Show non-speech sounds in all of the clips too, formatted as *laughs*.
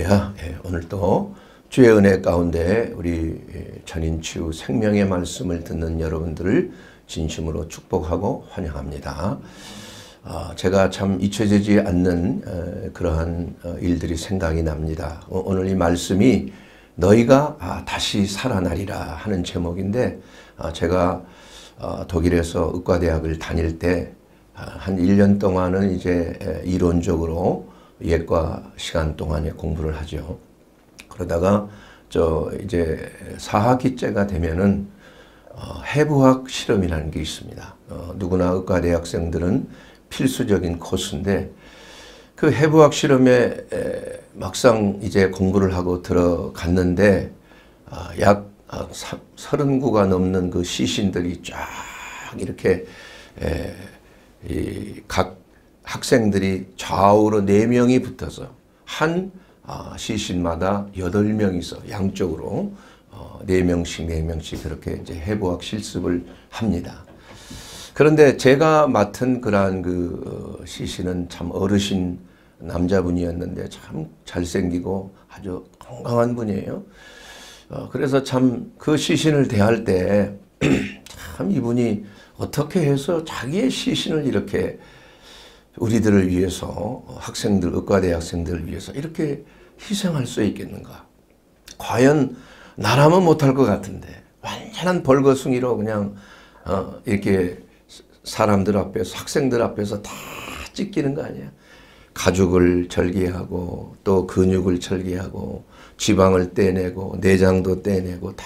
야, 예, 오늘도 주의 은혜 가운데 우리 예, 전인치유 생명의 말씀을 듣는 여러분들을 진심으로 축복하고 환영합니다. 어, 제가 참 잊혀지지 않는 에, 어, 그러한 어, 일들이 생각이 납니다. 어, 오늘 이 말씀이 너희가 아, 다시 살아나리라 하는 제목인데 아, 제가 아, 독일에서 의과대학을 다닐 때한 아, 1년 동안은 이제 에, 이론적으로 예과 시간 동안에 공부를 하죠. 그러다가 저 이제 4학기째가 되면은 어, 해부학 실험이라는 게 있습니다. 어, 누구나 의과 대학생들은 필수적인 코스인데 그 해부학 실험에 에, 막상 이제 공부를 하고 들어갔는데 어, 약 아, 39가 넘는 그 시신들이 쫙 이렇게 에, 각 학생들이 좌우로 4명이 붙어서 한 아, 시신마다 8명이서 양쪽으로 4명씩 어, 4명씩 그렇게 이제 해부학 실습을 합니다. 그런데 제가 맡은 그러한 그 어, 시신은 참 어르신 남자분이었는데 참 잘생기고 아주 건강한 분이에요. 어, 그래서 참 그 시신을 대할 때 참 *clears throat* 이분이 어떻게 해서 자기의 시신을 이렇게 우리들을 위해서 학생들, 의과대 학생들을 위해서 이렇게 희생할 수 있겠는가? 과연 나라면 못할 것 같은데 완전한 벌거숭이로 그냥 어, 이렇게 사람들 앞에서 학생들 앞에서 다 찢기는 거 아니야? 가죽을 절개하고 또 근육을 절개하고 지방을 떼내고 내장도 떼내고 다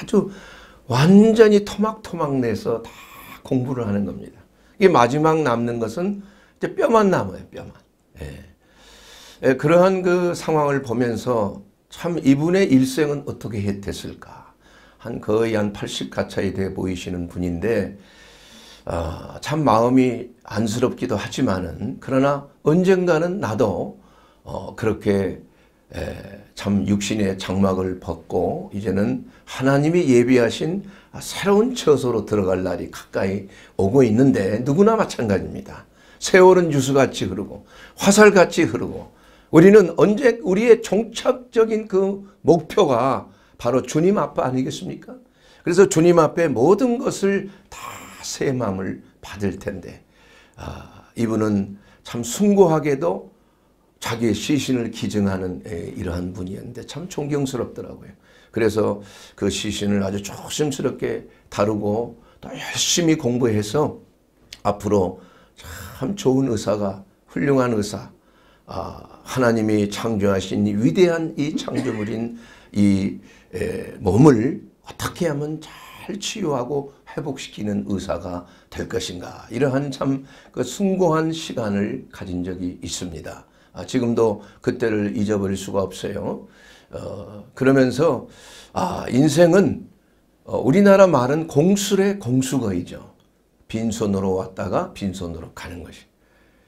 아주 완전히 토막토막 내서 다 공부를 하는 겁니다. 이게 마지막 남는 것은 이제 뼈만 남아요, 뼈만. 예. 예, 그러한 그 상황을 보면서 참 이분의 일생은 어떻게 됐을까? 한 거의 한 80가차이 돼 보이시는 분인데 어, 참 마음이 안쓰럽기도 하지만은 그러나 언젠가는 나도 어, 그렇게 에, 예, 참 육신의 장막을 벗고 이제는 하나님이 예비하신 새로운 처소로 들어갈 날이 가까이 오고 있는데 누구나 마찬가지입니다. 세월은 유수같이 흐르고 화살같이 흐르고 우리는 언제 우리의 종착적인 그 목표가 바로 주님 앞 아니겠습니까? 그래서 주님 앞에 모든 것을 다 새 마음을 받을 텐데 아, 이분은 참 숭고하게도 자기의 시신을 기증하는 이러한 분이었는데 참 존경스럽더라고요. 그래서 그 시신을 아주 조심스럽게 다루고 또 열심히 공부해서 앞으로 참 좋은 의사가 훌륭한 의사 아, 하나님이 창조하신 이 위대한 이 창조물인 이 에, 몸을 어떻게 하면 잘 치유하고 회복시키는 의사가 될 것인가 이러한 참그 숭고한 시간을 가진 적이 있습니다. 아, 지금도 그때를 잊어버릴 수가 없어요. 어, 그러면서 아, 인생은 어, 우리나라 말은 공술의 공수거이죠. 빈손으로 왔다가 빈손으로 가는 것이.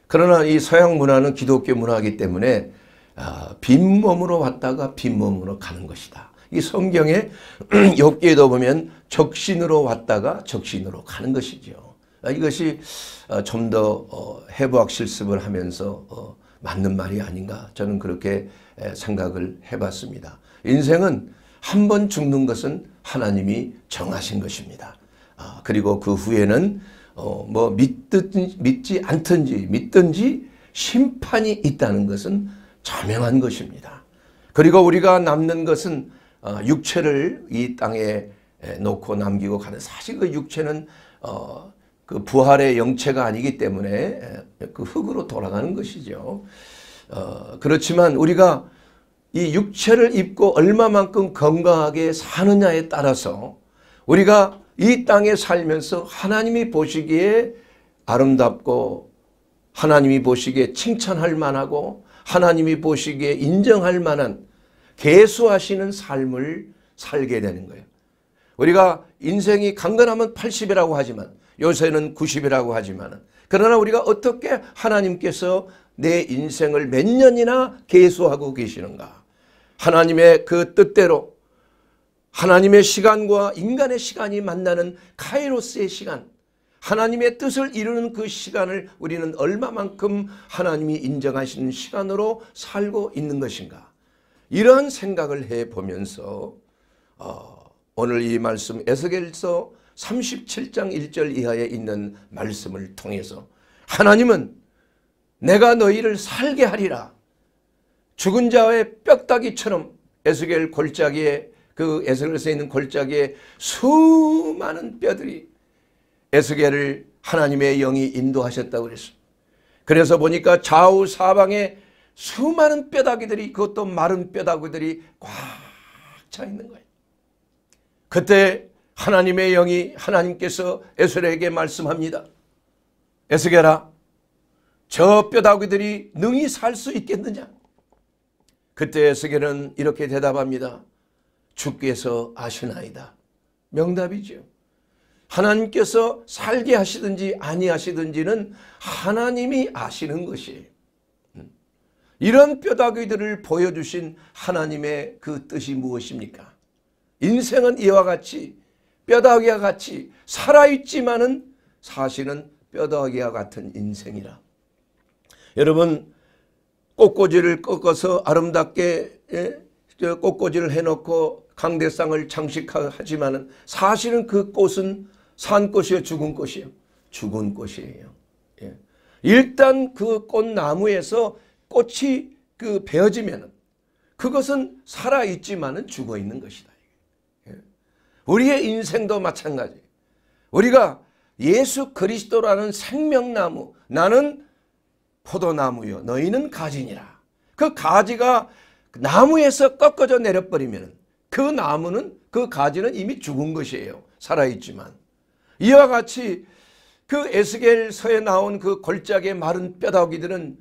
그러나 이 서양 문화는 기독교 문화이기 때문에 아, 빈몸으로 왔다가 빈몸으로 가는 것이다. 이 성경에 욕기에도 *clears throat* 보면 적신으로 왔다가 적신으로 가는 것이죠. 아, 이것이 아, 좀더 어, 해부학 실습을 하면서 어, 맞는 말이 아닌가 저는 그렇게 생각을 해봤습니다. 인생은 한 번 죽는 것은 하나님이 정하신 것입니다. 아, 그리고 그 후에는 어, 뭐 믿든, 믿지 않든지 믿든지 심판이 있다는 것은 자명한 것입니다. 그리고 우리가 남는 것은 어, 육체를 이 땅에 놓고 남기고 가는 사실 그 육체는 어, 그 부활의 영체가 아니기 때문에 그 흙으로 돌아가는 것이죠. 어, 그렇지만 우리가 이 육체를 입고 얼마만큼 건강하게 사느냐에 따라서 우리가 이 땅에 살면서 하나님이 보시기에 아름답고 하나님이 보시기에 칭찬할 만하고 하나님이 보시기에 인정할 만한 개수하시는 삶을 살게 되는 거예요. 우리가 인생이 강건하면 80이라고 하지만 요새는 90이라고 하지만 그러나 우리가 어떻게 하나님께서 내 인생을 몇 년이나 개수하고 계시는가 하나님의 그 뜻대로 하나님의 시간과 인간의 시간이 만나는 카이로스의 시간 하나님의 뜻을 이루는 그 시간을 우리는 얼마만큼 하나님이 인정하시는 시간으로 살고 있는 것인가 이러한 생각을 해보면서 어, 오늘 이 말씀 에스겔서 37장 1절 이하에 있는 말씀을 통해서 하나님은 내가 너희를 살게 하리라 죽은 자의 뼈다귀처럼 에스겔 골짜기에 그 에스겔서에 있는 골짜기에 수많은 뼈들이 에스겔을 하나님의 영이 인도하셨다고 그랬습니다 그래서 보니까 좌우 사방에 수많은 뼈다귀들이 그것도 마른 뼈다귀들이 꽉 차 있는 거예요. 그때 하나님의 영이 하나님께서 에스겔에게 말씀합니다. 에스겔아 저 뼈다귀들이 능히 살 수 있겠느냐? 그때 에스겔은 이렇게 대답합니다. 주께서 아시나이다. 명답이죠. 하나님께서 살게 하시든지 아니하시든지는 하나님이 아시는 것이 음. 이런 뼈다귀들을 보여주신 하나님의 그 뜻이 무엇입니까? 인생은 이와 같이 뼈다귀와 같이 살아있지만은 사실은 뼈다귀와 같은 인생이라. 여러분 꽃꽂이를 꺾어서 아름답게 예, 꽃꽂이를 해놓고 강대상을 장식하지만 사실은 그 꽃은 산 꽃이요 죽은 꽃이요 죽은 꽃이에요. 예. 일단 그 꽃나무에서 꽃이 그 베어지면 그것은 살아있지만은 죽어 있는 것이다. 예. 우리의 인생도 마찬가지. 우리가 예수 그리스도라는 생명나무 나는 포도나무요 너희는 가지니라. 그 가지가 나무에서 꺾어져 내려버리면 그 나무는 그 가지는 이미 죽은 것이에요. 살아있지만 이와 같이 그 에스겔서에 나온 그 골짜기에 마른 뼈다귀들은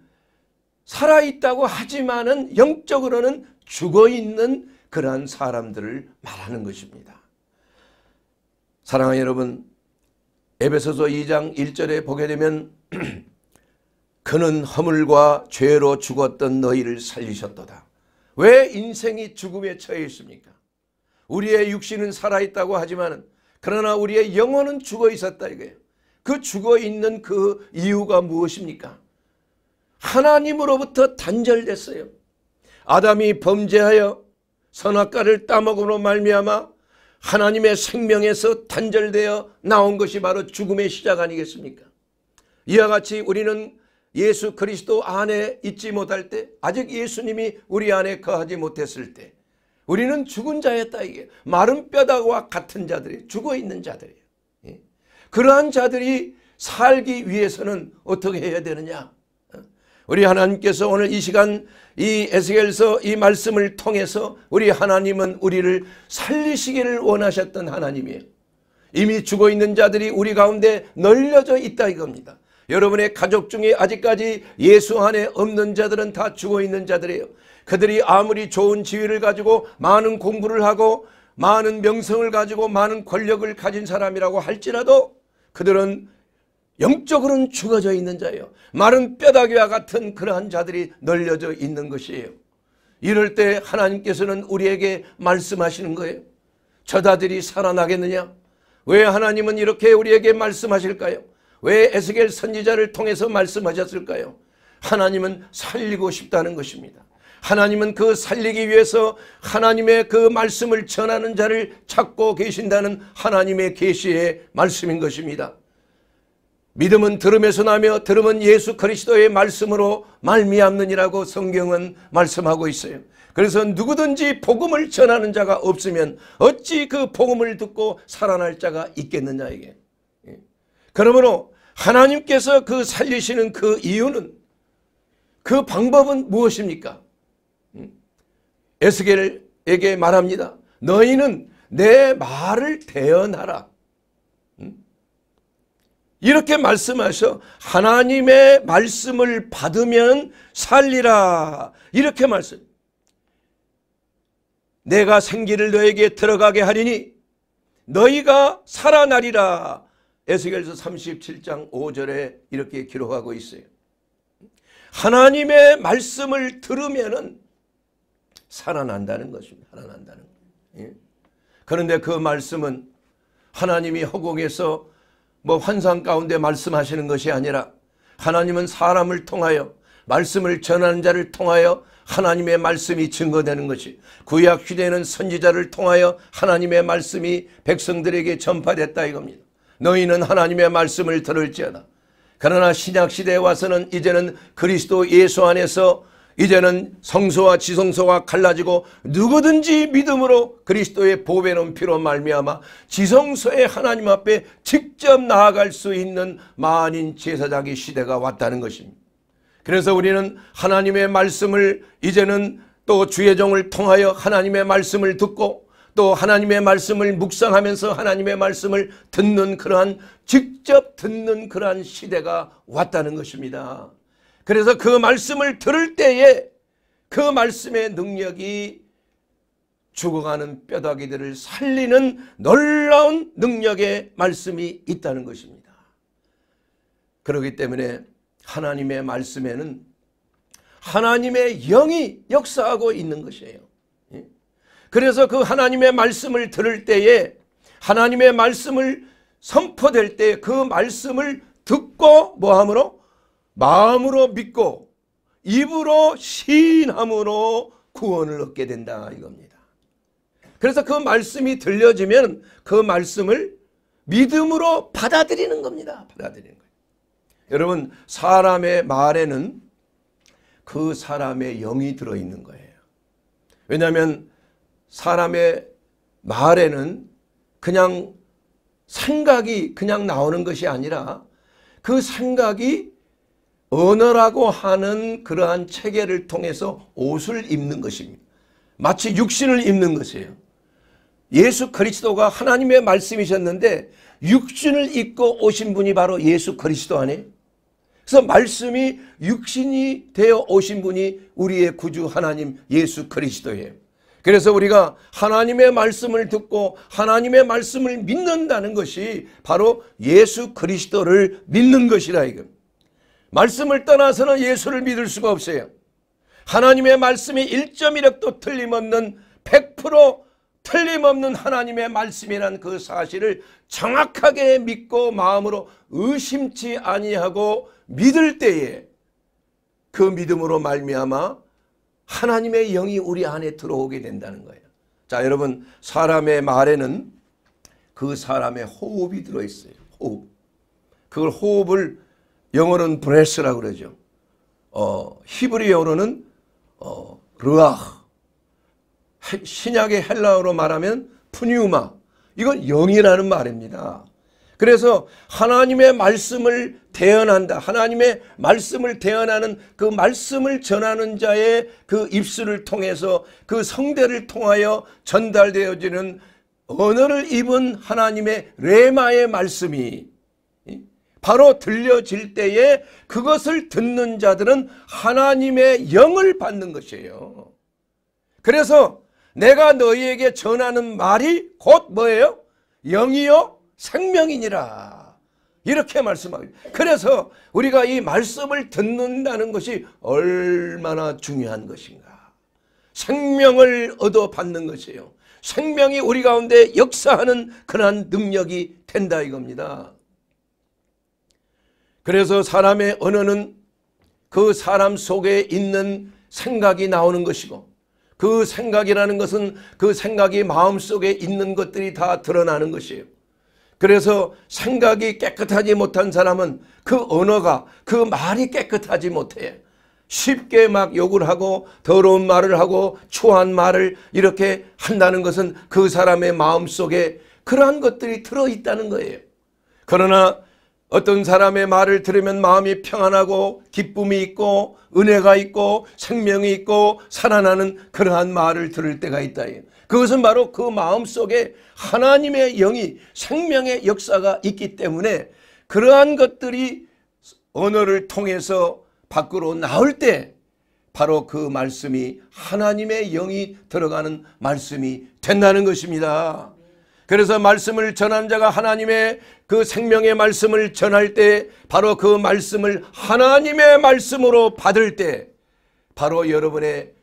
살아있다고 하지만은 영적으로는 죽어있는 그러한 사람들을 말하는 것입니다. 사랑하는 여러분 에베소서 2장 1절에 보게 되면 *clears throat* 그는 허물과 죄로 죽었던 너희를 살리셨도다. 왜 인생이 죽음에 처해 있습니까? 우리의 육신은 살아있다고 하지만 그러나 우리의 영혼은 죽어 있었다 이거예요. 그 죽어 있는 그 이유가 무엇입니까? 하나님으로부터 단절됐어요. 아담이 범죄하여 선악과를 따먹으로 말미암아 하나님의 생명에서 단절되어 나온 것이 바로 죽음의 시작 아니겠습니까? 이와 같이 우리는 예수 그리스도 안에 있지 못할 때 아직 예수님이 우리 안에 거하지 못했을 때 우리는 죽은 자였다. 이게 마른 뼈다와 같은 자들이 죽어 있는 자들이에요. 예? 그러한 자들이 살기 위해서는 어떻게 해야 되느냐? 어? 우리 하나님께서 오늘 이 시간 이 에스겔서 이 말씀을 통해서 우리 하나님은 우리를 살리시기를 원하셨던 하나님이에요. 이미 죽어 있는 자들이 우리 가운데 널려져 있다 이겁니다. 여러분의 가족 중에 아직까지 예수 안에 없는 자들은 다 죽어 있는 자들이에요. 그들이 아무리 좋은 지위를 가지고 많은 공부를 하고 많은 명성을 가지고 많은 권력을 가진 사람이라고 할지라도 그들은 영적으로는 죽어져 있는 자예요. 마른 뼈다귀와 같은 그러한 자들이 널려져 있는 것이에요. 이럴 때 하나님께서는 우리에게 말씀하시는 거예요. 저자들이 살아나겠느냐? 왜 하나님은 이렇게 우리에게 말씀하실까요? 왜 에스겔 선지자를 통해서 말씀하셨을까요? 하나님은 살리고 싶다는 것입니다. 하나님은 그 살리기 위해서 하나님의 그 말씀을 전하는 자를 찾고 계신다는 하나님의 계시의 말씀인 것입니다. 믿음은 들음에서 나며 들음은 예수 그리스도의 말씀으로 말미암느니라고 성경은 말씀하고 있어요. 그래서 누구든지 복음을 전하는 자가 없으면 어찌 그 복음을 듣고 살아날 자가 있겠느냐 이게. 예. 그러므로 하나님께서 그 살리시는 그 이유는 그 방법은 무엇입니까? 에스겔에게 말합니다. 너희는 내 말을 대언하라. 이렇게 말씀하셔 하나님의 말씀을 받으면 살리라 이렇게 말씀 내가 생기를 너에게 들어가게 하리니 너희가 살아나리라 에스겔서 37장 5절에 이렇게 기록하고 있어요 하나님의 말씀을 들으면 살아난다는 것입니다. 살아난다는 예? 그런데 그 말씀은 하나님이 허공에서 뭐 환상 가운데 말씀하시는 것이 아니라 하나님은 사람을 통하여 말씀을 전하는 자를 통하여 하나님의 말씀이 증거되는 것이 구약 시대에는 선지자를 통하여 하나님의 말씀이 백성들에게 전파됐다 이겁니다. 너희는 하나님의 말씀을 들을지어다. 그러나 신약 시대에 와서는 이제는 그리스도 예수 안에서 이제는 성소와 지성소가 갈라지고 누구든지 믿음으로 그리스도의 보배 눈피로 말미암아 지성소의 하나님 앞에 직접 나아갈 수 있는 만인 제사장의 시대가 왔다는 것입니다. 그래서 우리는 하나님의 말씀을 이제는 또 주의 종을 통하여 하나님의 말씀을 듣고 또 하나님의 말씀을 묵상하면서 하나님의 말씀을 듣는 그러한 직접 듣는 그러한 시대가 왔다는 것입니다. 그래서 그 말씀을 들을 때에 그 말씀의 능력이 죽어가는 뼈다귀들을 살리는 놀라운 능력의 말씀이 있다는 것입니다. 그렇기 때문에 하나님의 말씀에는 하나님의 영이 역사하고 있는 것이에요. 예? 그래서 그 하나님의 말씀을 들을 때에 하나님의 말씀을 선포될 때 그 말씀을 듣고 뭐함으로 마음으로 믿고 입으로 시인함으로 구원을 얻게 된다 이겁니다. 그래서 그 말씀이 들려지면 그 말씀을 믿음으로 받아들이는 겁니다. 받아들이는 거예요. 여러분 사람의 말에는 그 사람의 영이 들어있는 거예요. 왜냐하면 사람의 말에는 그냥 생각이 그냥 나오는 것이 아니라 그 생각이 언어라고 하는 그러한 체계를 통해서 옷을 입는 것입니다. 마치 육신을 입는 것이에요. 예수 그리스도가 하나님의 말씀이셨는데 육신을 입고 오신 분이 바로 예수 그리스도 아니에요? 그래서 말씀이 육신이 되어 오신 분이 우리의 구주 하나님 예수 그리스도예요. 그래서 우리가 하나님의 말씀을 듣고 하나님의 말씀을 믿는다는 것이 바로 예수 그리스도를 믿는 것이라 이겁니다. 말씀을 떠나서는 예수를 믿을 수가 없어요. 하나님의 말씀이 1.1억도 틀림없는 100% 틀림없는 하나님의 말씀이란 그 사실을 정확하게 믿고 마음으로 의심치 아니하고 믿을 때에 그 믿음으로 말미암아 하나님의 영이 우리 안에 들어오게 된다는 거예요. 자 여러분 사람의 말에는 그 사람의 호흡이 들어있어요. 호흡. 그걸 호흡을 영어로는 브레스라고 그러죠. 어, 히브리어로는 어, 르아 신약의 헬라어로 말하면 푸니우마. 이건 영이라는 말입니다. 그래서 하나님의 말씀을 대언한다. 하나님의 말씀을 대언하는 그 말씀을 전하는 자의 그 입술을 통해서 그 성대를 통하여 전달되어지는 언어를 입은 하나님의 레마의 말씀이 바로 들려질 때에 그것을 듣는 자들은 하나님의 영을 받는 것이에요. 그래서 내가 너희에게 전하는 말이 곧 뭐예요? 영이요 생명이니라. 이렇게 말씀합니 그래서 우리가 이 말씀을 듣는다는 것이 얼마나 중요한 것인가. 생명을 얻어 받는 것이에요. 생명이 우리 가운데 역사하는 그러한 능력이 된다 이겁니다. 그래서 사람의 언어는 그 사람 속에 있는 생각이 나오는 것이고 그 생각이라는 것은 그 생각이 마음속에 있는 것들이 다 드러나는 것이에요. 그래서 생각이 깨끗하지 못한 사람은 그 언어가 그 말이 깨끗하지 못해 쉽게 막 욕을 하고 더러운 말을 하고 추한 말을 이렇게 한다는 것은 그 사람의 마음속에 그러한 것들이 들어있다는 거예요. 그러나 어떤 사람의 말을 들으면 마음이 평안하고 기쁨이 있고 은혜가 있고 생명이 있고 살아나는 그러한 말을 들을 때가 있다. 그것은 바로 그 마음 속에 하나님의 영이 생명의 역사가 있기 때문에 그러한 것들이 언어를 통해서 밖으로 나올 때 바로 그 말씀이 하나님의 영이 들어가는 말씀이 된다는 것입니다. 그래서 말씀을 전한 자가 하나님의 그 생명의 말씀을 전할 때 바로 그 말씀을 하나님의 말씀으로 받을 때 바로 여러분의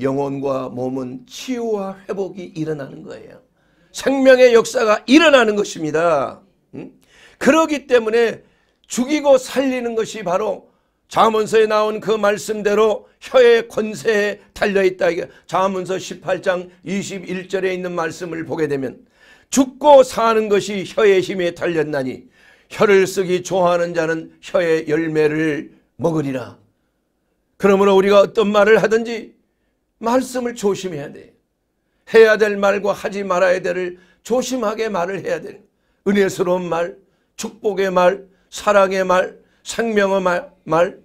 영혼과 몸은 치유와 회복이 일어나는 거예요. 생명의 역사가 일어나는 것입니다. 음? 그러기 때문에 죽이고 살리는 것이 바로 자문서에 나온 그 말씀대로 혀의 권세에 달려있다. 자문서 18장 21절에 있는 말씀을 보게 되면 죽고 사는 것이 혀의 힘에 달렸나니 혀를 쓰기 좋아하는 자는 혀의 열매를 먹으리라. 그러므로 우리가 어떤 말을 하든지 말씀을 조심해야 돼. 해야 될 말과 하지 말아야 될 조심하게 말을 해야 돼. 은혜스러운 말, 축복의 말, 사랑의 말, 생명의 말, 말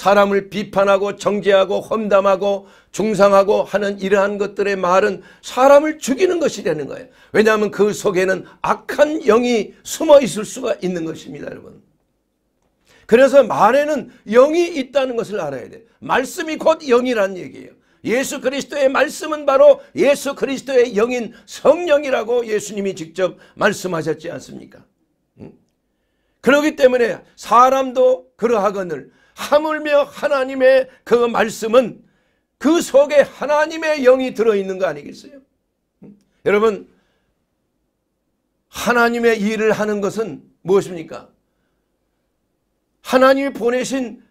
사람을 비판하고 정죄하고 험담하고 중상하고 하는 이러한 것들의 말은 사람을 죽이는 것이되는 거예요. 왜냐하면 그 속에는 악한 영이 숨어 있을 수가 있는 것입니다. 여러분. 그래서 말에는 영이 있다는 것을 알아야 돼요. 말씀이 곧 영이라는 얘기예요. 예수 그리스도의 말씀은 바로 예수 그리스도의 영인 성령이라고 예수님이 직접 말씀하셨지 않습니까? 그렇기 때문에 사람도 그러하거늘 하물며 하나님의 그 말씀은 그 속에 하나님의 영이 들어있는 거 아니겠어요? 여러분 하나님의 일을 하는 것은 무엇입니까? 하나님이 보내신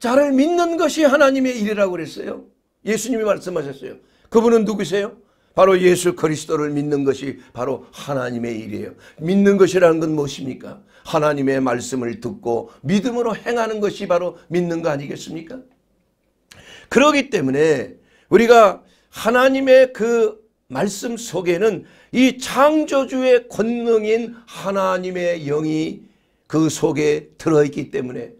자를 믿는 것이 하나님의 일이라고 그랬어요. 예수님이 말씀하셨어요. 그분은 누구세요? 바로 예수 그리스도를 믿는 것이 바로 하나님의 일이에요. 믿는 것이라는 건 무엇입니까? 하나님의 말씀을 듣고 믿음으로 행하는 것이 바로 믿는 거 아니겠습니까? 그러기 때문에 우리가 하나님의 그 말씀 속에는 이 창조주의 권능인 하나님의 영이 그 속에 들어있기 때문에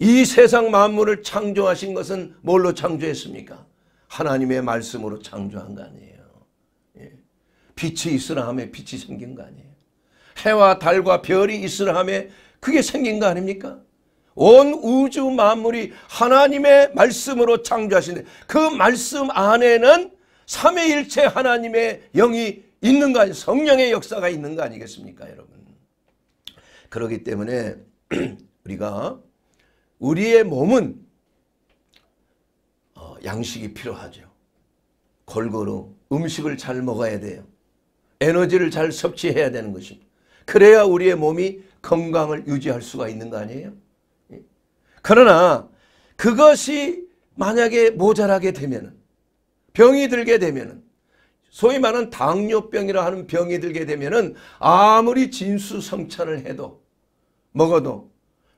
이 세상 만물을 창조하신 것은 뭘로 창조했습니까? 하나님의 말씀으로 창조한 거 아니에요. 예. 빛이 있으라 하면 빛이 생긴 거 아니에요. 해와 달과 별이 있으라 함에 그게 생긴 거 아닙니까? 온 우주 만물이 하나님의 말씀으로 창조하신데 그 말씀 안에는 삼위일체 하나님의 영이 있는 거 아니 성령의 역사가 있는 거 아니겠습니까 여러분 그렇기 때문에 *clears throat* 우리가 우리의 몸은 어, 양식이 필요하죠 골고루 음식을 잘 먹어야 돼요 에너지를 잘 섭취해야 되는 것입니다 그래야 우리의 몸이 건강을 유지할 수가 있는 거 아니에요? 예? 그러나 그것이 만약에 모자라게 되면 병이 들게 되면 소위 말하는 당뇨병이라 하는 병이 들게 되면 아무리 진수성찬을 해도 먹어도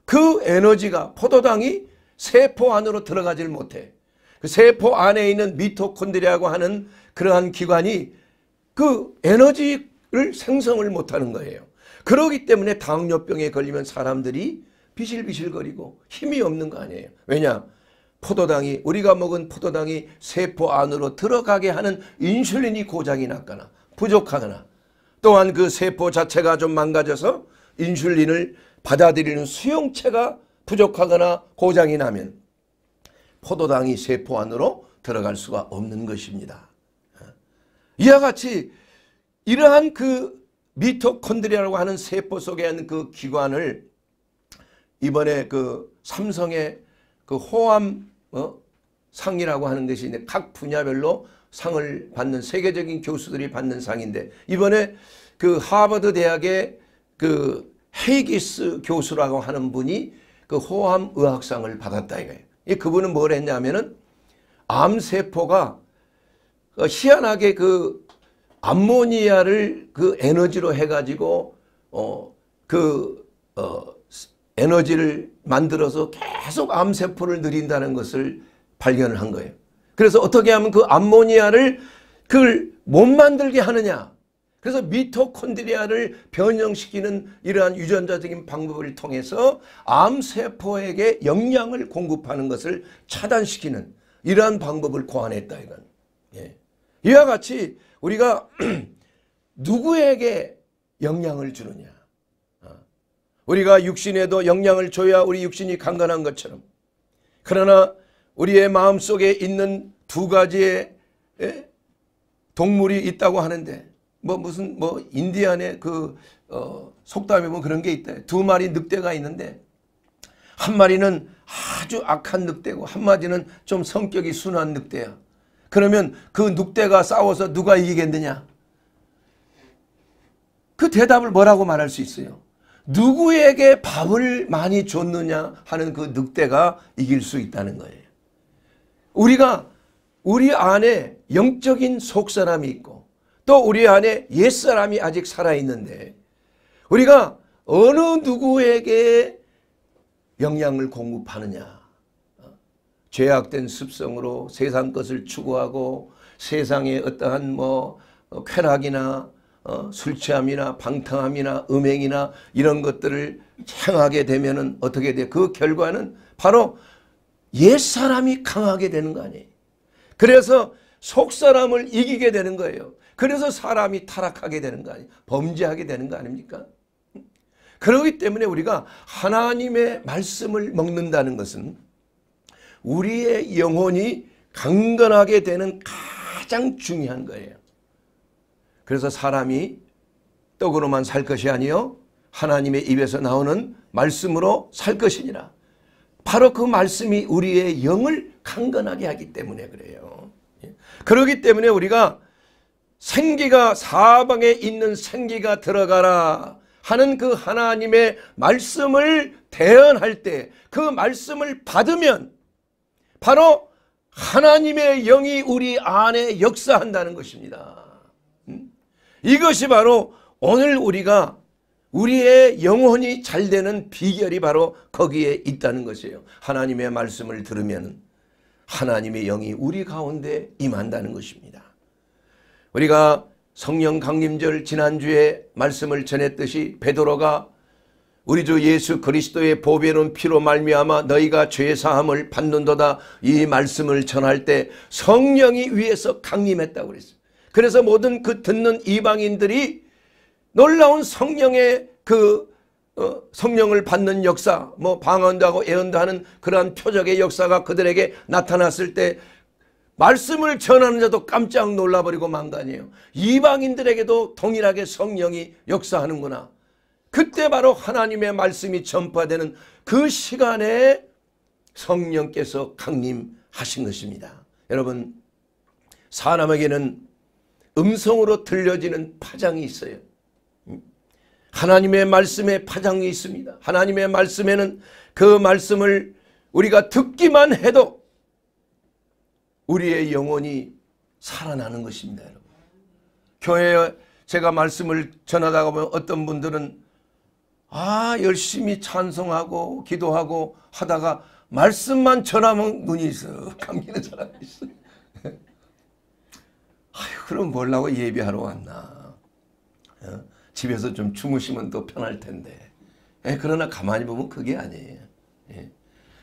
그 에너지가 포도당이 세포 안으로 들어가질 못해. 그 세포 안에 있는 미토콘드리아고 하는 그러한 기관이 그 에너지를 생성을 못하는 거예요. 그러기 때문에 당뇨병에 걸리면 사람들이 비실비실거리고 힘이 없는 거 아니에요. 왜냐? 포도당이 우리가 먹은 포도당이 세포 안으로 들어가게 하는 인슐린이 고장이 났거나 부족하거나 또한 그 세포 자체가 좀 망가져서 인슐린을 받아들이는 수용체가 부족하거나 고장이 나면 포도당이 세포 안으로 들어갈 수가 없는 것입니다. 이와 같이 이러한 그 미토콘드리아라고 하는 세포 속에 있는 그 기관을 이번에 그 삼성의 그 호암 어? 상이라고 하는 것이 이제 각 분야별로 상을 받는 세계적인 교수들이 받는 상인데 이번에 그 하버드 대학의 그 헤이기스 교수라고 하는 분이 그 호암 의학상을 받았다 이거예요. 이 그분은 뭘 했냐면은 암세포가 희한하게 그 암모니아를 그 에너지로 해가지고 어그 어, 그, 어 에너지를 만들어서 계속 암세포를 늘린다는 것을 발견을 한 거예요. 그래서 어떻게 하면 그 암모니아를 그걸 못 만들게 하느냐. 그래서 미토콘드리아를 변형시키는 이러한 유전자적인 방법을 통해서 암세포에게 영양을 공급하는 것을 차단시키는 이러한 방법을 고안했다 이건. 예. 이와 같이 우리가 *clears throat* 누구에게 영향을 주느냐. 어. 우리가 육신에도 영향을 줘야 우리 육신이 강건한 것처럼 그러나 우리의 마음속에 있는 두 가지의 동물이 있다고 하는데 뭐 무슨 뭐 인디안의 그어 속담에 보면 뭐 그런 게 있다. 두 마리 늑대가 있는데 한 마리는 아주 악한 늑대고 한 마리는 좀 성격이 순한 늑대야. 그러면 그 늑대가 싸워서 누가 이기겠느냐? 그 대답을 뭐라고 말할 수 있어요? 누구에게 밥을 많이 줬느냐 하는 그 늑대가 이길 수 있다는 거예요. 우리가 우리 안에 영적인 속사람이 있고 또 우리 안에 옛사람이 아직 살아있는데 우리가 어느 누구에게 영향을 공급하느냐 죄악된 습성으로 세상 것을 추구하고 세상의 어떠한 뭐 어, 쾌락이나 어, 술 취함이나 방탕함이나 음행이나 이런 것들을 행하게 되면은 어떻게 돼? 그 결과는 바로 옛사람이 강하게 되는 거 아니에요. 그래서 속사람을 이기게 되는 거예요. 그래서 사람이 타락하게 되는 거 아니에요. 범죄하게 되는 거 아닙니까? 그러기 때문에 우리가 하나님의 말씀을 먹는다는 것은 우리의 영혼이 강건하게 되는 가장 중요한 거예요. 그래서 사람이 떡으로만 살 것이 아니요 하나님의 입에서 나오는 말씀으로 살 것이니라. 바로 그 말씀이 우리의 영을 강건하게 하기 때문에 그래요. 예. 그러기 때문에 우리가 생기가 사방에 있는 생기가 들어가라 하는 그 하나님의 말씀을 대언할 때 그 말씀을 받으면 바로 하나님의 영이 우리 안에 역사한다는 것입니다. 음? 이것이 바로 오늘 우리가 우리의 영혼이 잘 되는 비결이 바로 거기에 있다는 것이에요. 하나님의 말씀을 들으면 하나님의 영이 우리 가운데 임한다는 것입니다. 우리가 성령 강림절 지난주에 말씀을 전했듯이 베드로가 우리 주 예수 그리스도의 보배로운 피로 말미암아 너희가 죄사함을 받는도다 이 말씀을 전할 때 성령이 위에서 강림했다고 그랬어요. 그래서 모든 그 듣는 이방인들이 놀라운 성령의 그 어, 성령을 받는 역사 뭐 방언도 하고 예언도 하는 그러한 표적의 역사가 그들에게 나타났을 때 말씀을 전하는 자도 깜짝 놀라버리고 만거 아니에요. 이방인들에게도 동일하게 성령이 역사하는구나. 그때 바로 하나님의 말씀이 전파되는 그 시간에 성령께서 강림하신 것입니다. 여러분 사람에게는 음성으로 들려지는 파장이 있어요. 하나님의 말씀에 파장이 있습니다. 하나님의 말씀에는 그 말씀을 우리가 듣기만 해도 우리의 영혼이 살아나는 것입니다. 여러분. 교회에 제가 말씀을 전하다가 보면 어떤 분들은 아 열심히 찬송하고 기도하고 하다가 말씀만 전하면 눈이 쓱 감기는 사람이 있어요. *laughs* 아유 그럼 뭘라고 예배하러 왔나. 어? 집에서 좀 주무시면 더 편할 텐데. 예, 그러나 가만히 보면 그게 아니에요. 예.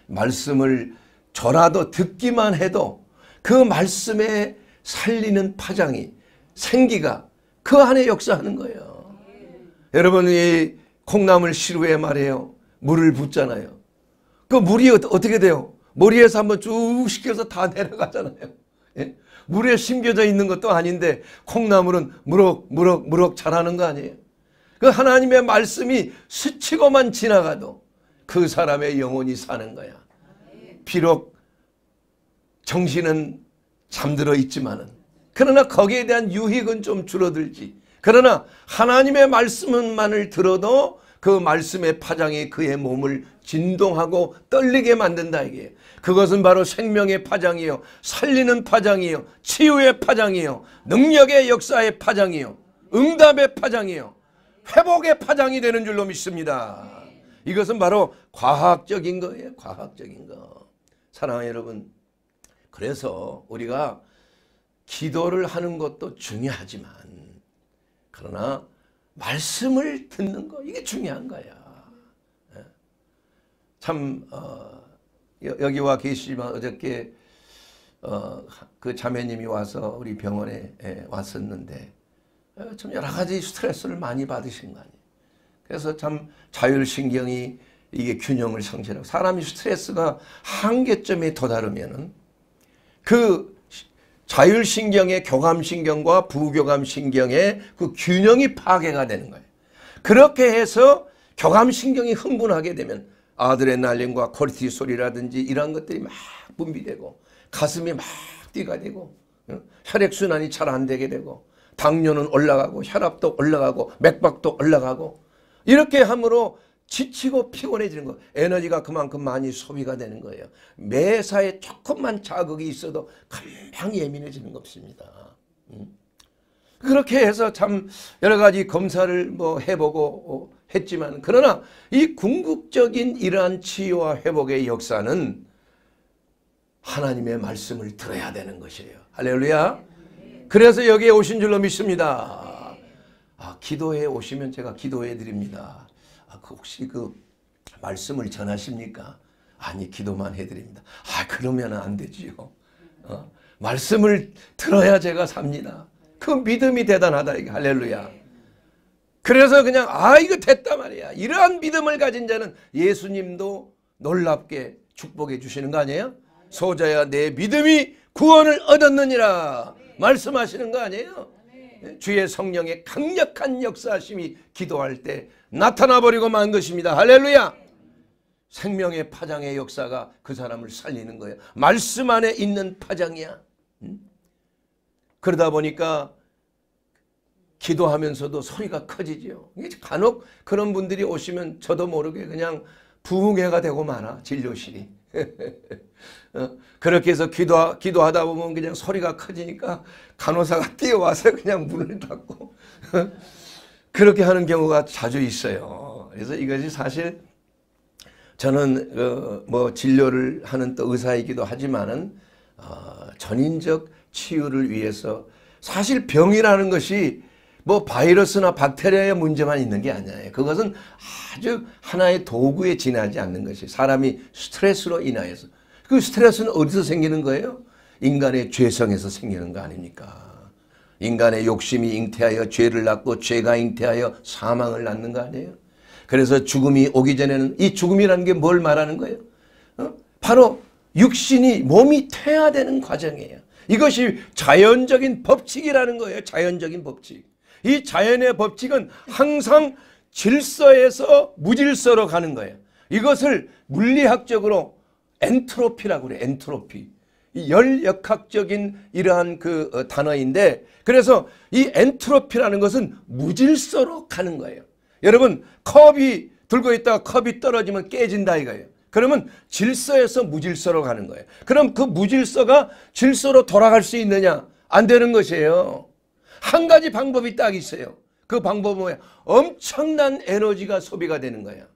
말씀을 저라도 듣기만 해도 그 말씀에 살리는 파장이 생기가 그 안에 역사하는 거예요. 여러분 이 콩나물 시루에 말해요 물을 붓잖아요. 그 물이 어, 어떻게 돼요? 머리에서 한번 쭉 식혀서 다 내려가잖아요. 예? 물에 심겨져 있는 것도 아닌데 콩나물은 무럭무럭 무럭 자라는 거 아니에요. 그 하나님의 말씀이 스치고만 지나가도 그 사람의 영혼이 사는 거야. 비록 정신은 잠들어 있지만은 그러나 거기에 대한 유익은 좀 줄어들지. 그러나 하나님의 말씀만을 들어도 그 말씀의 파장이 그의 몸을 진동하고 떨리게 만든다 이게 그것은 바로 생명의 파장이요 살리는 파장이요 치유의 파장이요 능력의 역사의 파장이요 응답의 파장이요 회복의 파장이 되는 줄로 믿습니다 이것은 바로 과학적인 거예요 과학적인 거 사랑하는 여러분 그래서 우리가 기도를 하는 것도 중요하지만 그러나 말씀을 듣는 거 이게 중요한 거야. 예? 참 어, 여기와 계시지만 어저께 어, 그 자매님이 와서 우리 병원에 예, 왔었는데 예, 참 여러 가지 스트레스를 많이 받으신 거 아니에요. 그래서 참 자율신경이 이게 균형을 상실하고 사람이 스트레스가 한계점에 도달하면은 그 자율신경의 교감신경과 부교감신경의 그 균형이 파괴가 되는 거예요. 그렇게 해서 교감신경이 흥분하게 되면 아드레날린과 코르티솔이라든지 이런 것들이 막 분비되고 가슴이 막 뛰가 되고 혈액순환이 잘 안 되게 되고 당뇨는 올라가고 혈압도 올라가고 맥박도 올라가고 이렇게 함으로 지치고 피곤해지는 거 에너지가 그만큼 많이 소비가 되는 거예요. 매사에 조금만 자극이 있어도 금방 예민해지는 것입니다. 음. 그렇게 해서 참 여러 가지 검사를 뭐 해보고 했지만 그러나 이 궁극적인 이러한 치유와 회복의 역사는 하나님의 말씀을 들어야 되는 것이에요. 할렐루야. 그래서 여기에 오신 줄로 믿습니다. 아, 기도에 오시면 제가 기도해 드립니다. 그 혹시 그 말씀을 전하십니까? 아니, 기도만 해드립니다. 아, 그러면 안 되지요. 어? 말씀을 들어야 제가 삽니다. 그 믿음이 대단하다. 이게 할렐루야. 그래서 그냥 아 이거 됐다 말이야. 이러한 믿음을 가진 자는 예수님도 놀랍게 축복해 주시는 거 아니에요? 소자야 내 믿음이 구원을 얻었느니라 말씀하시는 거 아니에요? 네. 주의 성령의 강력한 역사심이 기도할 때 나타나 버리고 만 것입니다. 할렐루야. 생명의 파장의 역사가 그 사람을 살리는 거예요. 말씀 안에 있는 파장이야. 음? 그러다 보니까 기도하면서도 소리가 커지죠. 간혹 그런 분들이 오시면 저도 모르게 그냥 부흥회가 되고 많아 진료실이. *laughs* 어? 그렇게 해서 기도, 기도하다 보면 그냥 소리가 커지니까 간호사가 *laughs* 뛰어와서 그냥 문을 닫고 어? 그렇게 하는 경우가 자주 있어요. 그래서 이것이 사실 저는 어, 뭐 진료를 하는 또 의사이기도 하지만은 어, 전인적 치유를 위해서 사실 병이라는 것이 뭐 바이러스나 박테리아의 문제만 있는 게 아니에요. 그것은 아주 하나의 도구에 지나지 않는 것이 사람이 스트레스로 인하여서 그 스트레스는 어디서 생기는 거예요? 인간의 죄성에서 생기는 거 아닙니까? 인간의 욕심이 잉태하여 죄를 낳고 죄가 잉태하여 사망을 낳는 거 아니에요? 그래서 죽음이 오기 전에는 이 죽음이라는 게 뭘 말하는 거예요? 어? 바로 육신이 몸이 퇴화되는 과정이에요. 이것이 자연적인 법칙이라는 거예요. 자연적인 법칙. 이 자연의 법칙은 항상 질서에서 무질서로 가는 거예요. 이것을 물리학적으로 엔트로피라고 그래요. 엔트로피. 열역학적인 이러한 그 어, 단어인데 그래서 이 엔트로피라는 것은 무질서로 가는 거예요. 여러분 컵이 들고 있다가 컵이 떨어지면 깨진다 이거예요. 그러면 질서에서 무질서로 가는 거예요. 그럼 그 무질서가 질서로 돌아갈 수 있느냐? 안 되는 것이에요. 한 가지 방법이 딱 있어요. 그 방법은 뭐야? 엄청난 에너지가 소비가 되는 거야.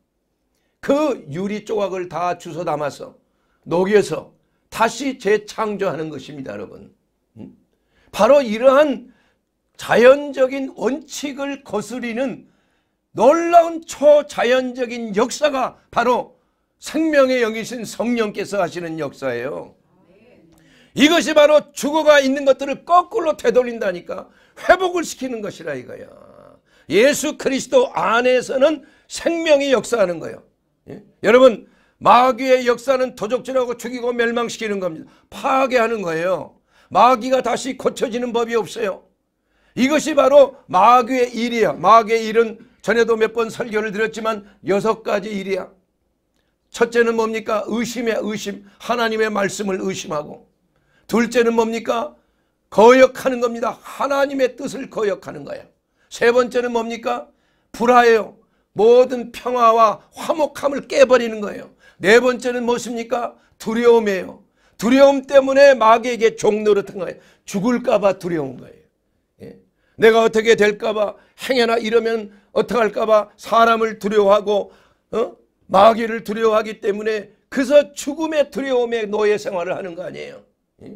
그 유리 조각을 다 주워 담아서 녹여서 다시 재창조하는 것입니다 여러분. 음? 바로 이러한 자연적인 원칙을 거스리는 놀라운 초자연적인 역사가 바로 생명의 영이신 성령께서 하시는 역사예요. 이것이 바로 주거가 있는 것들을 거꾸로 되돌린다니까 회복을 시키는 것이라 이거야. 예수 그리스도 안에서는 생명이 역사하는 거예요. 예? 여러분 마귀의 역사는 도적질하고 죽이고 멸망시키는 겁니다. 파괴하는 거예요. 마귀가 다시 고쳐지는 법이 없어요. 이것이 바로 마귀의 일이야. 마귀의 일은 전에도 몇 번 설교를 드렸지만 여섯 가지 일이야. 첫째는 뭡니까? 의심의 의심. 하나님의 말씀을 의심하고. 둘째는 뭡니까? 거역하는 겁니다. 하나님의 뜻을 거역하는 거예요. 세 번째는 뭡니까? 불화예요. 모든 평화와 화목함을 깨버리는 거예요. 네 번째는 무엇입니까? 두려움이에요. 두려움 때문에 마귀에게 종노릇한 거예요. 죽을까 봐 두려운 거예요. 예. 내가 어떻게 될까 봐 행여나 이러면 어떡할까 봐 사람을 두려워하고 어? 마귀를 두려워하기 때문에 그래서 죽음의 두려움에 노예 생활을 하는 거 아니에요. 예?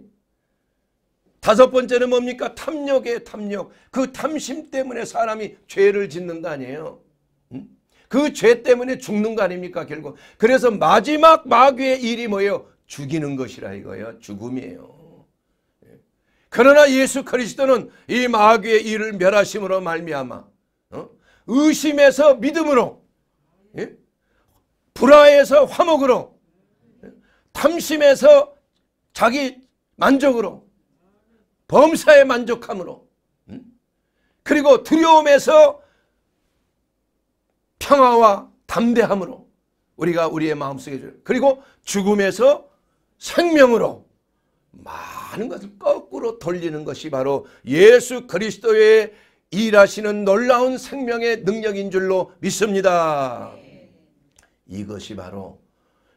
다섯 번째는 뭡니까? 탐욕의 탐욕. 그 탐심 때문에 사람이 죄를 짓는 거 아니에요. 그 죄 때문에 죽는 거 아닙니까? 결국. 그래서 마지막 마귀의 일이 뭐예요? 죽이는 것이라 이거예요. 죽음이에요. 예. 그러나 예수 그리스도는 이 마귀의 일을 멸하심으로 말미암아 어? 의심에서 믿음으로 예? 불화에서 화목으로 예? 탐심에서 자기 만족으로 범사에 만족함으로 그리고 두려움에서 평화와 담대함으로 우리가 우리의 마음속에 줄 그리고 죽음에서 생명으로 많은 것을 거꾸로 돌리는 것이 바로 예수 그리스도의 일하시는 놀라운 생명의 능력인 줄로 믿습니다. 이것이 바로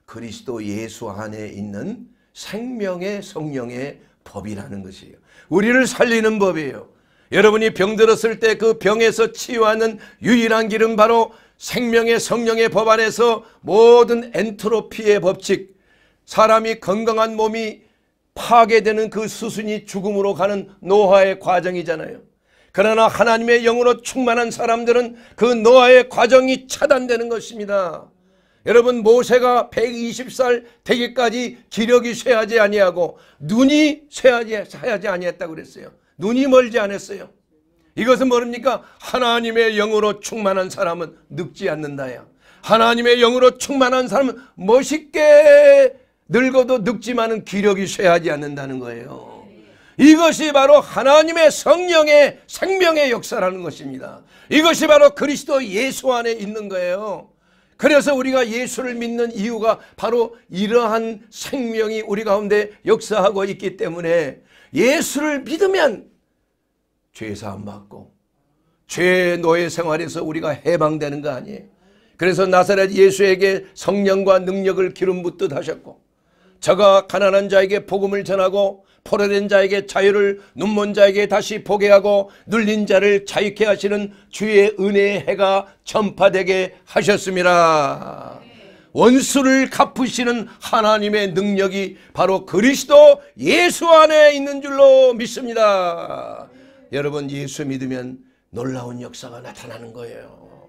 그리스도 예수 안에 있는 생명의 성령의 법이라는 것이에요. 우리를 살리는 법이에요. 여러분이 병들었을 때 그 병에서 치유하는 유일한 길은 바로 생명의 성령의 법 안에서 모든 엔트로피의 법칙, 사람이 건강한 몸이 파괴되는 그 수순이 죽음으로 가는 노화의 과정이잖아요. 그러나 하나님의 영으로 충만한 사람들은 그 노화의 과정이 차단되는 것입니다. 여러분 모세가 120살 되기까지 기력이 쇠하지 아니하고 눈이 쇠하지, 쇠하지 아니했다고 그랬어요. 눈이 멀지 않았어요. 이것은 뭡니까? 하나님의 영으로 충만한 사람은 늙지 않는다야. 하나님의 영으로 충만한 사람은 멋있게 늙어도 늙지만은 기력이 쇠하지 않는다는 거예요. 이것이 바로 하나님의 성령의 생명의 역사라는 것입니다. 이것이 바로 그리스도 예수 안에 있는 거예요. 그래서 우리가 예수를 믿는 이유가 바로 이러한 생명이 우리 가운데 역사하고 있기 때문에 예수를 믿으면 죄사안 받고 죄 노예 생활에서 우리가 해방되는 거 아니에요. 그래서 나사렛 예수에게 성령과 능력을 기름 붓듯 하셨고 저가 가난한 자에게 복음을 전하고 포로된 자에게 자유를 눈먼 자에게 다시 포개 하고 눌린 자를 자유케 하시는 주의 은혜의 해가 전파되게 하셨습니다. 원수를 갚으시는 하나님의 능력이 바로 그리스도 예수 안에 있는 줄로 믿습니다. 여러분 예수 믿으면 놀라운 역사가 나타나는 거예요.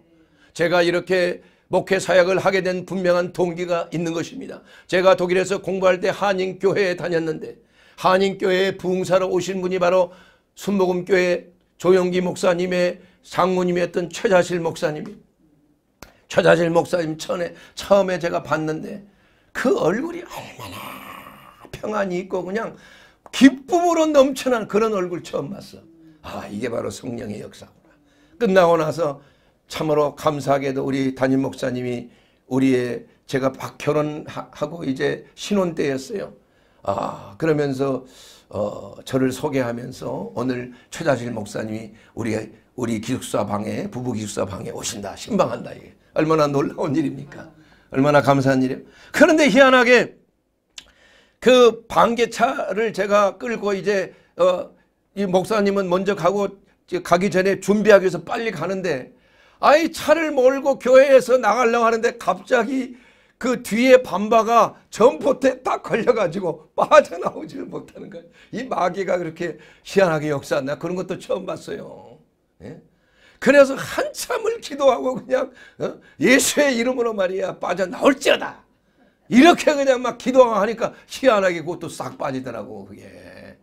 제가 이렇게 목회 사역을 하게 된 분명한 동기가 있는 것입니다. 제가 독일에서 공부할 때 한인교회에 다녔는데 한인교회 부흥사로 오신 분이 바로 순복음교회 조영기 목사님의 상무님이었던 최자실 목사님입 최자실 목사님 처음에, 처음에 제가 봤는데 그 얼굴이 얼마나 평안이 있고 그냥 기쁨으로 넘쳐난 그런 얼굴 처음 봤어. 아 이게 바로 성령의 역사구나. 끝나고 나서 참으로 감사하게도 우리 담임 목사님이 우리의 제가 박 결혼하고 이제 신혼 때였어요. 아, 그러면서 어, 저를 소개하면서 오늘 최자실 목사님이 우리 우리 기숙사 방에 부부 기숙사 방에 오신다 신방한다 이게 얼마나 놀라운 일입니까? 얼마나 감사한 일이에요. 그런데 희한하게 그 반개차를 제가 끌고 이제 어, 이 목사님은 먼저 가고 가기 전에 준비하기 위해서 빨리 가는데 아이 차를 몰고 교회에서 나가려고 하는데 갑자기 그 뒤에 반바가 전포태 딱 걸려가지고 빠져나오지를 못하는 거예요. 이 마귀가 그렇게 희한하게 역사한다. 그런 것도 처음 봤어요. 예? 그래서 한참을 기도하고 그냥 어? 예수의 이름으로 말이야 빠져나올지어다. 이렇게 그냥 막 기도하니까 희한하게 그것도 싹 빠지더라고 그게.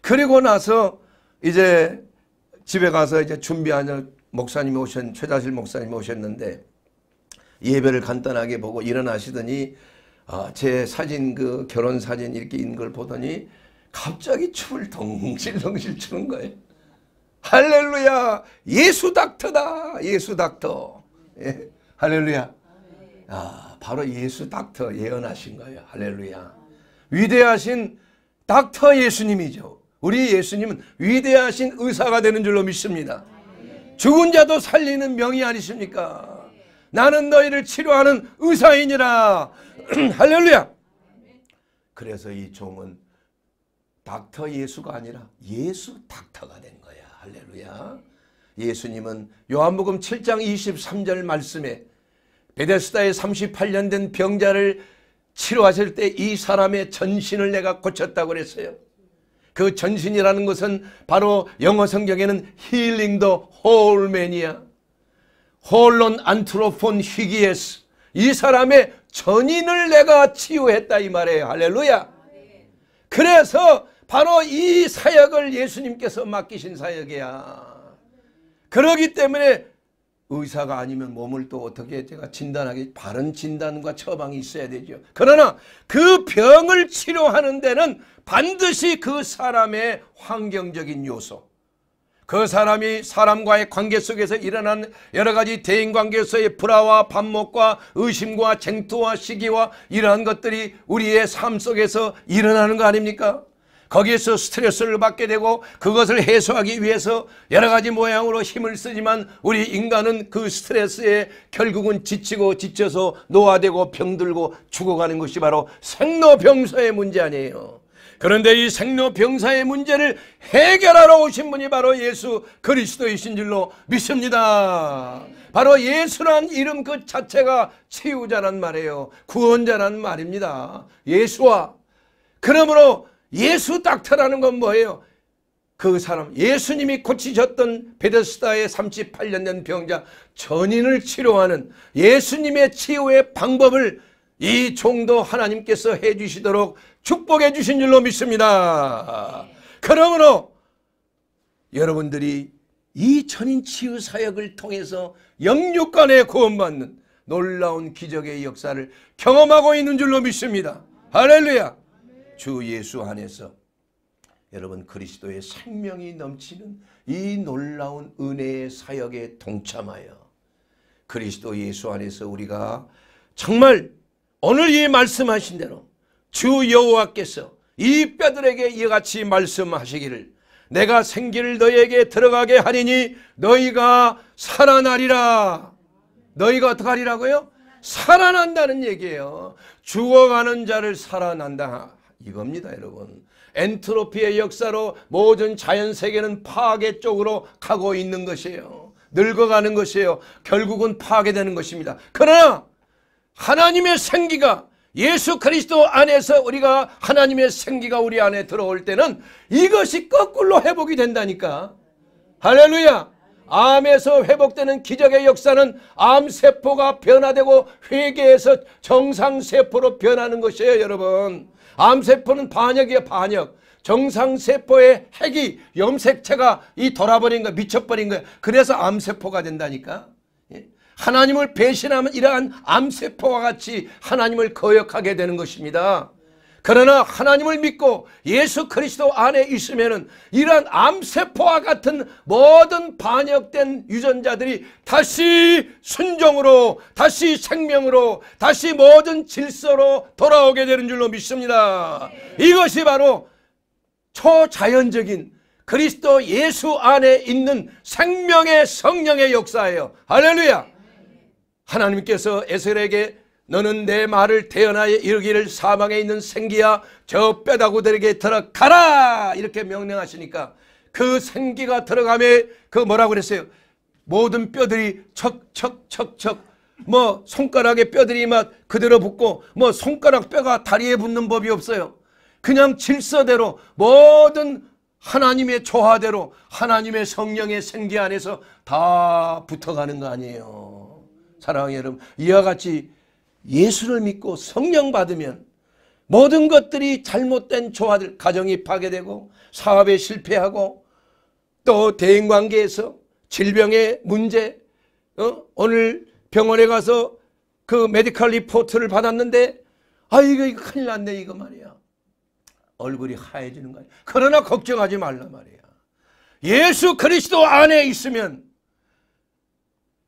그리고 나서 이제 집에 가서 이제 준비하는 목사님이 오신 최자실 목사님이 오셨는데 예배를 간단하게 보고 일어나시더니 아, 제 사진 그 결혼 사진 이렇게 있는 걸 보더니 갑자기 춤을 덩실덩실 추는 거예요. 할렐루야 예수 닥터다 예수 닥터 예, 할렐루야 아 바로 예수 닥터 예언하신 거예요 할렐루야 위대하신 닥터 예수님이죠 우리 예수님은 위대하신 의사가 되는 줄로 믿습니다 죽은 자도 살리는 명이 아니십니까 나는 너희를 치료하는 의사이니라. *clears throat* 할렐루야. 그래서 이 종은 닥터 예수가 아니라 예수 닥터가 된 거야. 할렐루야. 예수님은 요한복음 7장 23절 말씀에 베데스다에 38년 된 병자를 치료하실 때 이 사람의 전신을 내가 고쳤다고 그랬어요. 그 전신이라는 것은 바로 영어 성경에는 힐링 더 홀맨이야. 홀론 안트로폰 희귀에스 이 사람의 전인을 내가 치유했다 이 말이에요. 할렐루야. 그래서 바로 이 사역을 예수님께서 맡기신 사역이야. 그러기 때문에 의사가 아니면 몸을 또 어떻게 제가 진단하기 바른 진단과 처방이 있어야 되죠. 그러나 그 병을 치료하는 데는 반드시 그 사람의 환경적인 요소 그 사람이 사람과의 관계 속에서 일어난 여러 가지 대인 관계에서의 불화와 반목과 의심과 쟁투와 시기와 이러한 것들이 우리의 삶 속에서 일어나는 거 아닙니까? 거기에서 스트레스를 받게 되고 그것을 해소하기 위해서 여러 가지 모양으로 힘을 쓰지만 우리 인간은 그 스트레스에 결국은 지치고 지쳐서 노화되고 병들고 죽어가는 것이 바로 생로병사의 문제 아니에요. 그런데 이 생로병사의 문제를 해결하러 오신 분이 바로 예수 그리스도이신 줄로 믿습니다. 바로 예수란 이름 그 자체가 치유자란 말이에요. 구원자란 말입니다. 예수와 그러므로 예수 닥터라는 건 뭐예요? 그 사람 예수님이 고치셨던 베데스다의 38년 된 병자 전인을 치료하는 예수님의 치유의 방법을 이 종도 하나님께서 해주시도록 축복해 주신 줄로 믿습니다. 그러므로 여러분들이 이 천인 치유 사역을 통해서 영육간에 구원받는 놀라운 기적의 역사를 경험하고 있는 줄로 믿습니다. 할렐루야. 주 예수 안에서 여러분 그리스도의 생명이 넘치는 이 놀라운 은혜의 사역에 동참하여 그리스도 예수 안에서 우리가 정말 오늘 이 말씀하신 대로 주 여호와께서 이 뼈들에게 이같이 말씀하시기를 내가 생기를 너희에게 들어가게 하리니 너희가 살아나리라. 너희가 어떻게 하리라고요? 살아난다는 얘기예요. 죽어가는 자를 살아난다. 이겁니다 여러분. 엔트로피의 역사로 모든 자연세계는 파괴 쪽으로 가고 있는 것이에요. 늙어가는 것이에요. 결국은 파괴되는 것입니다. 그러나 하나님의 생기가 예수 그리스도 안에서 우리가 하나님의 생기가 우리 안에 들어올 때는 이것이 거꾸로 회복이 된다니까. 할렐루야. 암에서 회복되는 기적의 역사는 암세포가 변화되고 회개에서 정상세포로 변하는 것이에요 여러분. 암세포는 반역이에요 반역. 정상세포의 핵이 염색체가 이 돌아버린 거 미쳐버린 거예요. 그래서 암세포가 된다니까. 하나님을 배신하면 이러한 암세포와 같이 하나님을 거역하게 되는 것입니다. 그러나 하나님을 믿고 예수 그리스도 안에 있으면 이러한 암세포와 같은 모든 반역된 유전자들이 다시 순종으로 다시 생명으로 다시 모든 질서로 돌아오게 되는 줄로 믿습니다. 이것이 바로 초자연적인 그리스도 예수 안에 있는 생명의 성령의 역사예요. 할렐루야! 하나님께서 에셀에게 너는 내 말을 대언하여 이르기를 사망에 있는 생기야 저 뼈다구들에게 들어가라 이렇게 명령하시니까 그 생기가 들어가며 그 뭐라고 그랬어요? 모든 뼈들이 척척척척 뭐 손가락에 뼈들이 막 그대로 붙고 뭐 손가락 뼈가 다리에 붙는 법이 없어요. 그냥 질서대로 모든 하나님의 조화대로 하나님의 성령의 생기 안에서 다 붙어가는 거 아니에요. 사랑하는 여러분 이와 같이 예수를 믿고 성령 받으면 모든 것들이 잘못된 조화들 가정이 파괴되고 사업에 실패하고 또 대인관계에서 질병의 문제 어? 오늘 병원에 가서 그 메디컬 리포트를 받았는데 아 이거 이거 큰일 났네 이거 말이야 얼굴이 하얘지는 거야 그러나 걱정하지 말라 말이야 예수 그리스도 안에 있으면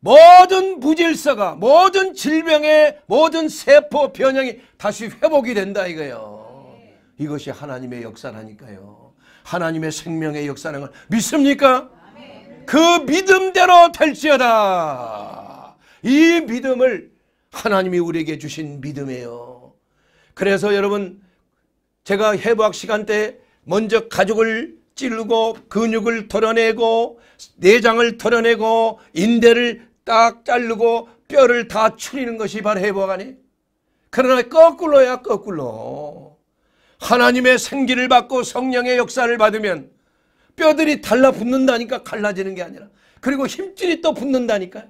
모든 부질서가 모든 질병의 모든 세포 변형이 다시 회복이 된다 이거예요. 네. 이것이 하나님의 역사라니까요. 하나님의 생명의 역사는 걸 믿습니까? 그 믿음대로 될지어다. 이 믿음을 하나님이 우리에게 주신 믿음이에요. 그래서 여러분 제가 해부학 시간 때 먼저 가족을 찌르고 근육을 털어내고 내장을 털어내고 인대를 딱 자르고 뼈를 다 추리는 것이 바로 회복하니 그러나 거꾸로야 거꾸로 하나님의 생기를 받고 성령의 역사를 받으면 뼈들이 달라붙는다니까 갈라지는 게 아니라 그리고 힘줄이 또 붙는다니까요.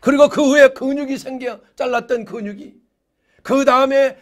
그리고 그 후에 근육이 생겨 잘랐던 근육이 그 다음에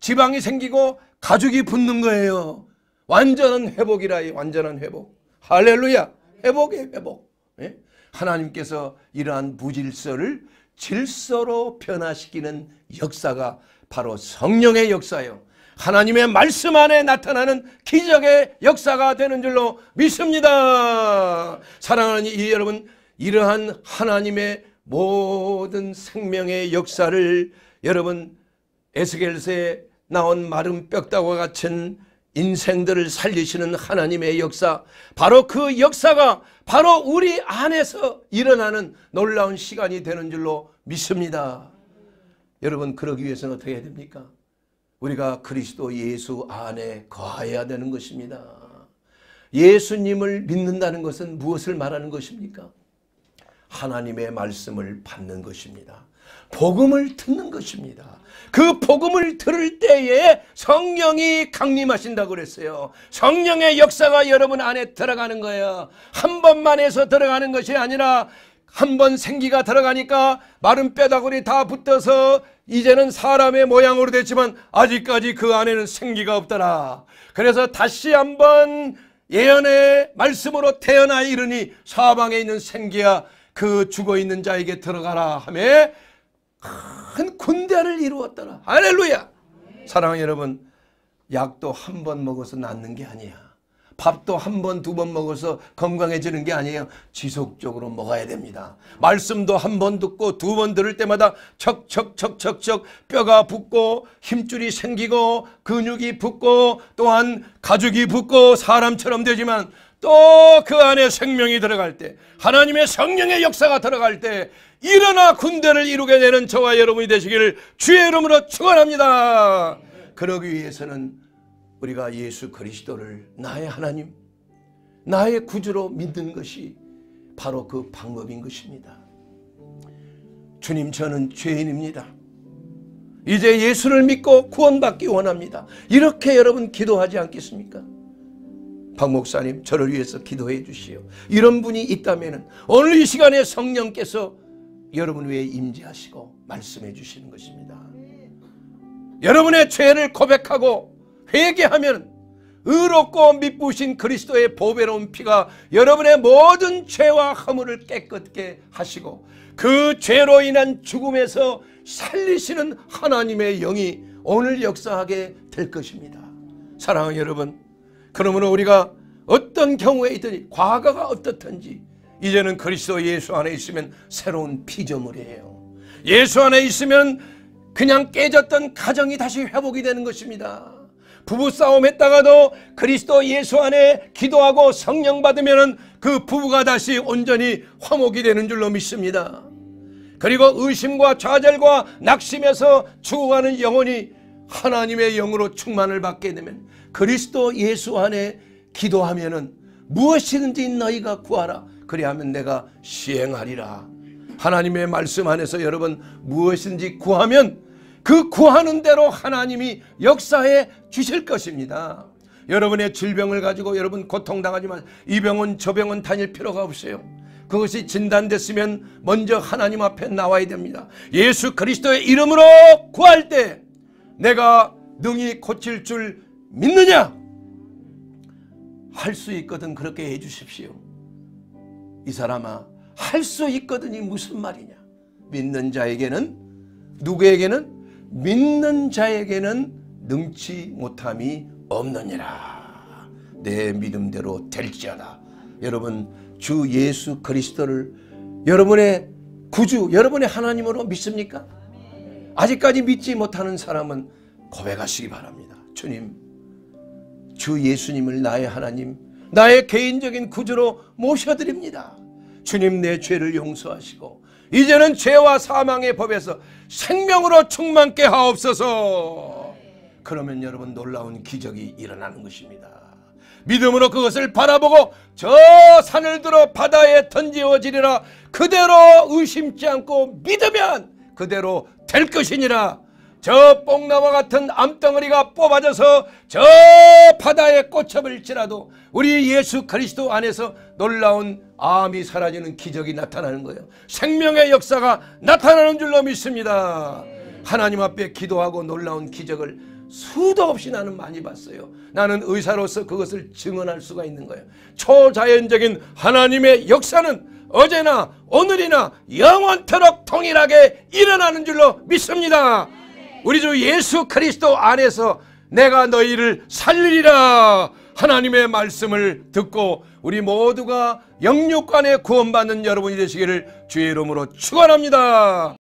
지방이 생기고 가죽이 붙는 거예요. 완전한 회복이라 이 완전한 회복. 할렐루야. 회복의 회복. 예? 하나님께서 이러한 부질서를 질서로 변화시키는 역사가 바로 성령의 역사요 하나님의 말씀 안에 나타나는 기적의 역사가 되는 줄로 믿습니다. 사랑하는 이 여러분, 이러한 하나님의 모든 생명의 역사를 여러분 에스겔서에 나온 마른 뼈다과 같은 인생들을 살리시는 하나님의 역사 바로 그 역사가 바로 우리 안에서 일어나는 놀라운 시간이 되는 줄로 믿습니다. 여러분 그러기 위해서는 어떻게 해야 됩니까? 우리가 그리스도 예수 안에 거해야 되는 것입니다. 예수님을 믿는다는 것은 무엇을 말하는 것입니까? 하나님의 말씀을 받는 것입니다. 복음을 듣는 것입니다. 그 복음을 들을 때에 성령이 강림하신다고 그랬어요. 성령의 역사가 여러분 안에 들어가는 거예요. 한 번만 해서 들어가는 것이 아니라 한 번 생기가 들어가니까 마른 뼈다구리 다 붙어서 이제는 사람의 모양으로 됐지만 아직까지 그 안에는 생기가 없더라. 그래서 다시 한번 예언의 말씀으로 태어나 이르니 사방에 있는 생기야 그 죽어 있는 자에게 들어가라 하며 큰 군대를 이루었더라. 할렐루야. 사랑하는 여러분 약도 한 번 먹어서 낫는 게 아니야. 밥도 한 번, 두 번 먹어서 건강해지는 게 아니에요. 지속적으로 먹어야 됩니다. 말씀도 한 번 듣고 두 번 들을 때마다 척척척척척 뼈가 붓고 힘줄이 생기고 근육이 붓고 또한 가죽이 붓고 사람처럼 되지만 또그 안에 생명이 들어갈 때 하나님의 성령의 역사가 들어갈 때 일어나 군대를 이루게 되는 저와 여러분이 되시기를 주의 이름으로 축원합니다. 그러기 위해서는 우리가 예수 그리스도를 나의 하나님 나의 구주로 믿는 것이 바로 그 방법인 것입니다. 주님 저는 죄인입니다. 이제 예수를 믿고 구원받기 원합니다. 이렇게 여러분 기도하지 않겠습니까? 박 목사님 저를 위해서 기도해 주시오. 이런 분이 있다면 오늘 이 시간에 성령께서 여러분 위에 임재하시고 말씀해 주시는 것입니다. 여러분의 죄를 고백하고 회개하면 의롭고 미쁘신 그리스도의 보배로운 피가 여러분의 모든 죄와 허물을 깨끗게 하시고 그 죄로 인한 죽음에서 살리시는 하나님의 영이 오늘 역사하게 될 것입니다. 사랑하는 여러분 그러므로 우리가 어떤 경우에 있든지 과거가 어떻든지 이제는 그리스도 예수 안에 있으면 새로운 피조물이에요. 예수 안에 있으면 그냥 깨졌던 가정이 다시 회복이 되는 것입니다. 부부싸움 했다가도 그리스도 예수 안에 기도하고 성령 받으면 그 부부가 다시 온전히 화목이 되는 줄로 믿습니다. 그리고 의심과 좌절과 낙심에서 추구하는 영혼이 하나님의 영으로 충만을 받게 되면 그리스도 예수 안에 기도하면은 무엇이든지 너희가 구하라. 그리하면 내가 시행하리라. 하나님의 말씀 안에서 여러분 무엇이지 구하면 그 구하는 대로 하나님이 역사해 주실 것입니다. 여러분의 질병을 가지고 여러분 고통당하지 마세요. 이 병원 저 병원 다닐 필요가 없어요. 그것이 진단됐으면 먼저 하나님 앞에 나와야 됩니다. 예수 그리스도의 이름으로 구할 때 내가 능히 고칠 줄 믿느냐? 할 수 있거든 그렇게 해주십시오. 이 사람아 할 수 있거든이 무슨 말이냐? 믿는 자에게는 누구에게는 믿는 자에게는 능치 못함이 없느니라. 내 믿음대로 될지어다. 여러분 주 예수 그리스도를 여러분의 구주 여러분의 하나님으로 믿습니까? 아직까지 믿지 못하는 사람은 고백하시기 바랍니다. 주님 주 예수님을 나의 하나님, 나의 개인적인 구주로 모셔드립니다. 주님 내 죄를 용서하시고 이제는 죄와 사망의 법에서 생명으로 충만케 하옵소서. 그러면 여러분 놀라운 기적이 일어나는 것입니다. 믿음으로 그것을 바라보고 저 산을 들어 바다에 던지어지리라 그대로 의심치 않고 믿으면 그대로 될 것이니라 저 뽕나무 같은 암덩어리가 뽑아져서 저 바다에 꽂혀버릴지라도 우리 예수 그리스도 안에서 놀라운 암이 사라지는 기적이 나타나는 거예요. 생명의 역사가 나타나는 줄로 믿습니다. 하나님 앞에 기도하고 놀라운 기적을 수도 없이 나는 많이 봤어요. 나는 의사로서 그것을 증언할 수가 있는 거예요. 초자연적인 하나님의 역사는 어제나 오늘이나 영원토록 통일하게 일어나는 줄로 믿습니다. 우리 주 예수 그리스도 안에서 내가 너희를 살리리라 하나님의 말씀을 듣고 우리 모두가 영육간에 구원받는 여러분이 되시기를 주의 이름으로 축원합니다.